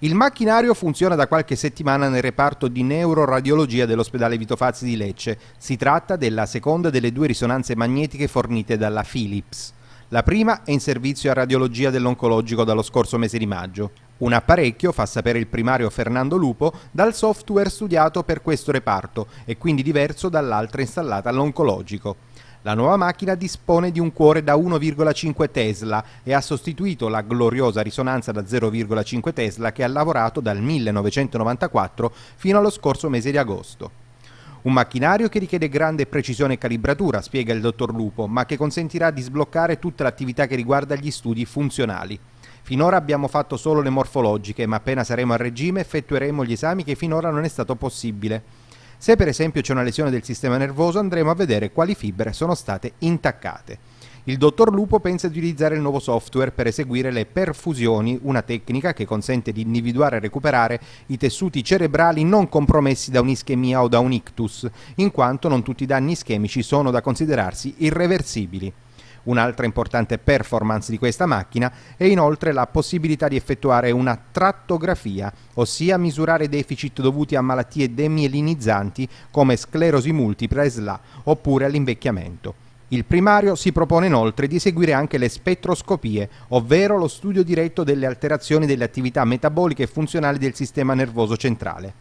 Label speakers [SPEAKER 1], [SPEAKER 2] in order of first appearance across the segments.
[SPEAKER 1] Il macchinario funziona da qualche settimana nel reparto di neuroradiologia dell'ospedale Vito Fazzi di Lecce. Si tratta della seconda delle due risonanze magnetiche fornite dalla Philips. La prima è in servizio a radiologia dell'oncologico dallo scorso mese di maggio. Un apparecchio, fa sapere il primario Fernando Lupo, dal software studiato per questo reparto e quindi diverso dall'altra installata all'oncologico. La nuova macchina dispone di un cuore da 1,5 Tesla e ha sostituito la gloriosa risonanza da 0,5 Tesla che ha lavorato dal 1994 fino allo scorso mese di agosto. Un macchinario che richiede grande precisione e calibratura, spiega il dottor Lupo, ma che consentirà di sbloccare tutta l'attività che riguarda gli studi funzionali. Finora abbiamo fatto solo le morfologiche, ma appena saremo a regime effettueremo gli esami che finora non è stato possibile. Se per esempio c'è una lesione del sistema nervoso andremo a vedere quali fibre sono state intaccate. Il dottor Lupo pensa di utilizzare il nuovo software per eseguire le perfusioni, una tecnica che consente di individuare e recuperare i tessuti cerebrali non compromessi da un'ischemia o da un ictus, in quanto non tutti i danni ischemici sono da considerarsi irreversibili un'altra importante performance di questa macchina è inoltre la possibilità di effettuare una trattografia, ossia misurare deficit dovuti a malattie demielinizzanti come sclerosi multipla e SLA oppure all'invecchiamento. Il primario si propone inoltre di seguire anche le spettroscopie, ovvero lo studio diretto delle alterazioni delle attività metaboliche e funzionali del sistema nervoso centrale.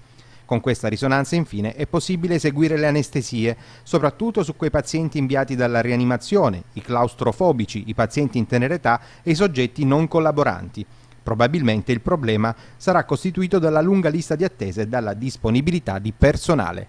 [SPEAKER 1] Con questa risonanza infine è possibile eseguire le anestesie, soprattutto su quei pazienti inviati dalla rianimazione, i claustrofobici, i pazienti in tenera età e i soggetti non collaboranti. Probabilmente il problema sarà costituito dalla lunga lista di attese e dalla disponibilità di personale.